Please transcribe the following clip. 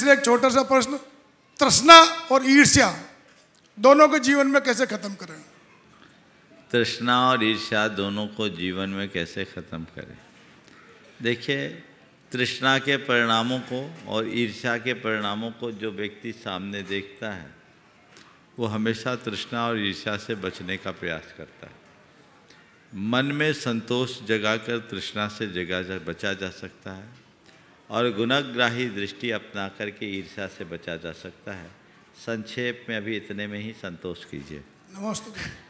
इसलिए एक छोटा सा प्रश्न तृष्णा और ईर्ष्या दोनों को जीवन में कैसे खत्म करें तृष्णा और ईर्ष्या दोनों को जीवन में कैसे खत्म करें देखिए तृष्णा के परिणामों को और ईर्ष्या के परिणामों को जो व्यक्ति सामने देखता है वो हमेशा तृष्णा और ईर्ष्या से बचने का प्रयास करता है मन में संतोष जगाकर तृष्णा से जगा जा बचा जा सकता है और गुणग्राही दृष्टि अपना करके ईर्षा से बचा जा सकता है संक्षेप में अभी इतने में ही संतोष कीजिए नमस्ते